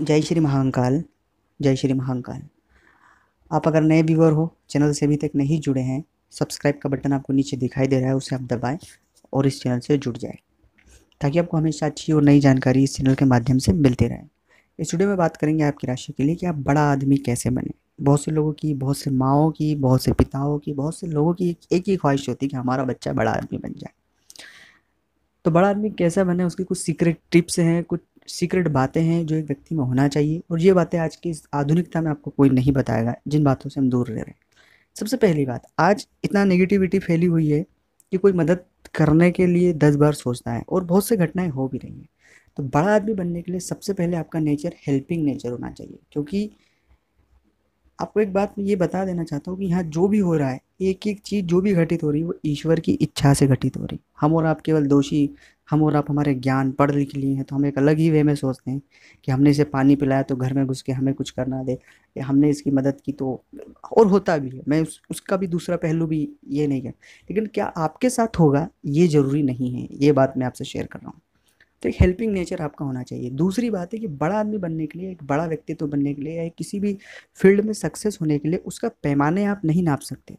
जय श्री महाकाल जय श्री महाकाल आप अगर नए व्यूअर हो चैनल से अभी तक नहीं जुड़े हैं सब्सक्राइब का बटन आपको नीचे दिखाई दे रहा है उसे आप दबाएं और इस चैनल से जुड़ जाए ताकि आपको हमेशा अच्छी और नई जानकारी इस चैनल के माध्यम से मिलती रहे इस वीडियो में बात करेंगे आपकी राशि के लिए कि आप बड़ा आदमी कैसे बने बहुत से लोगों की बहुत से माओं की बहुत से पिताओं की बहुत से लोगों की एक ही ख्वाहिश होती है कि हमारा बच्चा बड़ा आदमी बन जाए तो बड़ा आदमी कैसा बने उसकी कुछ सीक्रेट टिप्स हैं कुछ सीक्रेट बातें हैं जो एक व्यक्ति में होना चाहिए और ये बातें आज की आधुनिकता में आपको कोई नहीं बताएगा जिन बातों से हम दूर रह रहे हैं सबसे पहली बात आज इतना नेगेटिविटी फैली हुई है कि कोई मदद करने के लिए दस बार सोचता है और बहुत से घटनाएं हो भी रही हैं तो बड़ा आदमी बनने के लिए सबसे पहले आपका नेचर हेल्पिंग नेचर होना चाहिए क्योंकि आपको एक बात मैं ये बता देना चाहता हूँ कि यहाँ जो भी हो रहा है एक एक चीज़ जो भी घटित हो रही है वो ईश्वर की इच्छा से घटित हो रही है हम और आप केवल दोषी हम और आप हमारे ज्ञान पढ़ लिख लिए हैं तो हम एक अलग ही वे में सोचते हैं कि हमने इसे पानी पिलाया तो घर में घुस के हमें कुछ करना दे या हमने इसकी मदद की तो और होता भी है मैं उस, उसका भी दूसरा पहलू भी ये नहीं है लेकिन क्या आपके साथ होगा ये ज़रूरी नहीं है ये बात मैं आपसे शेयर कर रहा हूँ तो एक हेल्पिंग नेचर आपका होना चाहिए दूसरी बात है कि बड़ा आदमी बनने के लिए एक बड़ा व्यक्तित्व बनने के लिए या किसी भी फील्ड में सक्सेस होने के लिए उसका पैमाने आप नहीं नाप सकते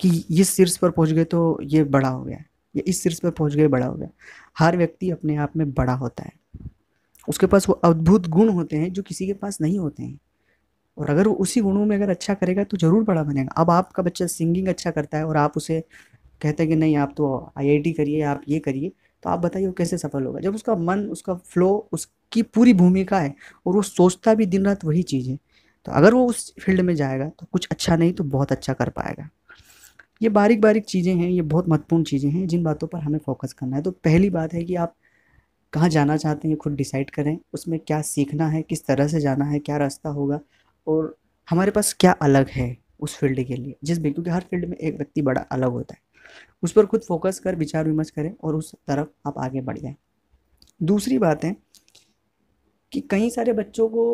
कि इस शीर्ष पर पहुंच गए तो ये बड़ा हो गया या इस शीर्ष पर पहुंच गए बड़ा हो गया हर व्यक्ति अपने आप में बड़ा होता है उसके पास वो अद्भुत गुण होते हैं जो किसी के पास नहीं होते हैं और अगर वो उसी गुणों में अगर अच्छा करेगा तो ज़रूर बड़ा बनेगा अब आपका बच्चा सिंगिंग अच्छा करता है और आप उसे कहते हैं कि नहीं आप तो आई करिए आप ये करिए तो आप बताइए वो कैसे सफल होगा जब उसका मन उसका फ्लो उसकी पूरी भूमिका है और वो सोचता भी दिन रात वही चीज़ है तो अगर वो उस फील्ड में जाएगा तो कुछ अच्छा नहीं तो बहुत अच्छा कर पाएगा ये बारीक बारीक चीज़ें हैं ये बहुत महत्वपूर्ण चीज़ें हैं जिन बातों पर हमें फोकस करना है तो पहली बात है कि आप कहाँ जाना चाहते हैं खुद डिसाइड करें उसमें क्या सीखना है किस तरह से जाना है क्या रास्ता होगा और हमारे पास क्या अलग है उस फील्ड के लिए जिस भी क्योंकि हर फील्ड में एक व्यक्ति बड़ा अलग होता है उस पर खुद फोकस कर विचार विमर्श करें और उस तरफ आप आगे बढ़ जाएं दूसरी बात है कि कई सारे बच्चों को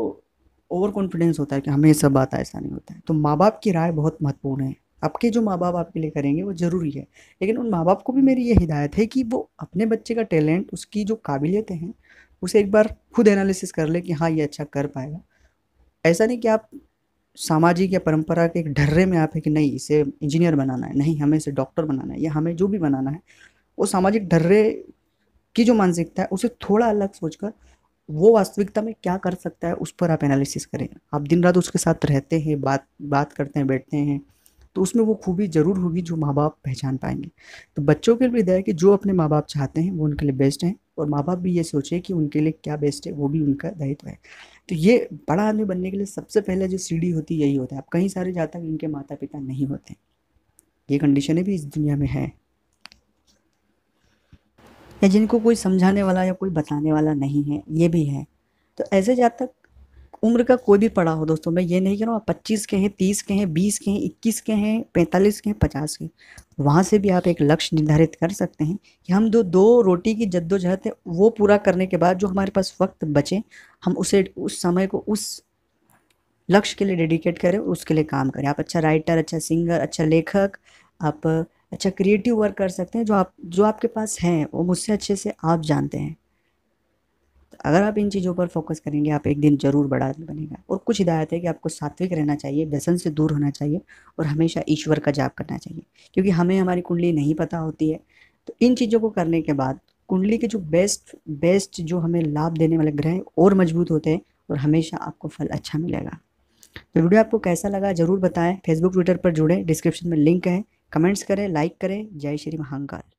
ओवर कॉन्फिडेंस होता है कि हमें सब बात ऐसा नहीं होता है तो माँ बाप की राय बहुत महत्वपूर्ण है आपके जो माँ बाप आपके लिए करेंगे वो ज़रूरी है लेकिन उन माँ बाप को भी मेरी ये हिदायत है कि वो अपने बच्चे का टैलेंट उसकी जो काबिलियतें हैं उसे एक बार खुद एनालिसिस कर ले कि हाँ ये अच्छा कर पाएगा ऐसा नहीं कि आप सामाजिक या परंपरा के एक ढर्रे में आप है कि नहीं इसे इंजीनियर बनाना है नहीं हमें इसे डॉक्टर बनाना है या हमें जो भी बनाना है वो सामाजिक ढर्रे की जो मानसिकता है उसे थोड़ा अलग सोचकर वो वास्तविकता में क्या कर सकता है उस पर आप एनालिसिस करें आप दिन रात उसके साथ रहते हैं बात बात करते हैं बैठते हैं तो उसमें वो खूबी ज़रूर होगी जो माँ बाप पहचान पाएंगे तो बच्चों के लिए दया कि जो अपने माँ बाप चाहते हैं वो उनके लिए बेस्ट हैं और माँ बाप भी ये सोचे कि उनके लिए क्या बेस्ट है वो भी उनका दायित्व है तो ये बड़ा आदमी बनने के लिए सबसे पहले जो सीढ़ी होती है यही होता है आप कहीं सारे जाता है इनके माता पिता नहीं होते ये कंडीशनें भी इस दुनिया में है या जिनको कोई समझाने वाला या कोई बताने वाला नहीं है ये भी है तो ऐसे जातक उम्र का कोई भी पड़ा हो दोस्तों मैं ये नहीं कह रहा हूँ आप पच्चीस के हैं तीस के हैं बीस के हैं इक्कीस के हैं पैंतालीस के हैं पचास के वहाँ से भी आप एक लक्ष्य निर्धारित कर सकते हैं कि हम जो दो रोटी की जद्दोजहद है वो पूरा करने के बाद जो हमारे पास वक्त बचे हम उसे उस समय को उस लक्ष्य के लिए डेडिकेट करें उसके लिए काम करें आप अच्छा राइटर अच्छा सिंगर अच्छा लेखक आप अच्छा क्रिएटिव वर्क कर सकते हैं जो आप जो आपके पास हैं वो मुझसे अच्छे से आप जानते हैं अगर आप इन चीज़ों पर फोकस करेंगे आप एक दिन ज़रूर बड़ा आदमी बनेगा और कुछ हिदायत है कि आपको सात्विक रहना चाहिए व्यसन से दूर होना चाहिए और हमेशा ईश्वर का जाप करना चाहिए क्योंकि हमें हमारी कुंडली नहीं पता होती है तो इन चीज़ों को करने के बाद कुंडली के जो बेस्ट बेस्ट जो हमें लाभ देने वाले ग्रह और मजबूत होते हैं और हमेशा आपको फल अच्छा मिलेगा तो वीडियो आपको कैसा लगा ज़रूर बताएं फेसबुक ट्विटर पर जुड़ें डिस्क्रिप्शन में लिंक है कमेंट्स करें लाइक करें जय श्री महाकाल